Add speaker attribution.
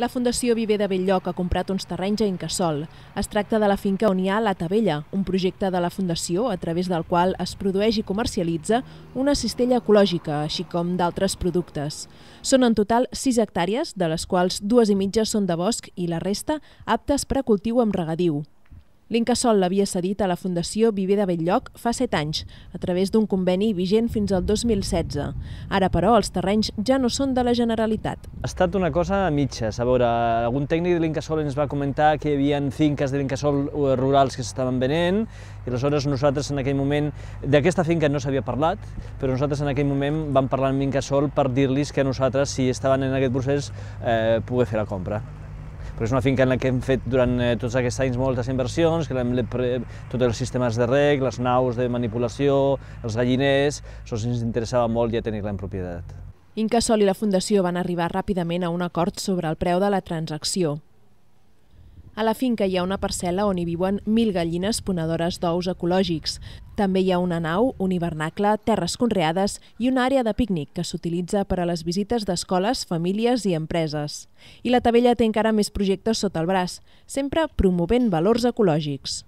Speaker 1: La Fundació Viver de Belllloc ha comprat uns terrenys a Incasol. Es tracta de la finca on hi ha la Tavella, un projecte de la Fundació a través del qual es produeix i comercialitza una cistella ecològica, així com d'altres productes. Són en total 6 hectàrees, de les quals dues i mitja són de bosc i la resta aptes per a cultiu amb regadiu. L'Incasol l'havia cedit a la Fundació Viver de Belllloc fa 7 anys, a través d'un conveni vigent fins al 2016. Ara, però, els terrenys ja no són de la Generalitat.
Speaker 2: Ha estat una cosa a mitges. A veure, algun tècnic de l'Incasol ens va comentar que hi havia finques de l'Incasol eh, rurals que s'estaven venent, i aleshores nosaltres en aquell moment, d'aquesta finca no s'havia parlat, però nosaltres en aquell moment vam parlar amb l'Incasol per dir-los que nosaltres, si estaven en aquest procés, eh, poder fer la compra però és una finca en la que hem fet durant eh, tots aquests anys moltes inversions, que l'hem tots els sistemes de reg, les naus de manipulació, els galliners, això ens interessava molt ja tenir-la en propietat.
Speaker 1: Incasol i la Fundació van arribar ràpidament a un acord sobre el preu de la transacció. A la finca hi ha una parcel·la on hi viuen mil gallines ponedores d'ous ecològics. També hi ha una nau, un hivernacle, terres conreades i una àrea de pícnic que s'utilitza per a les visites d'escoles, famílies i empreses. I la Tavella té encara més projectes sota el braç, sempre promovent valors ecològics.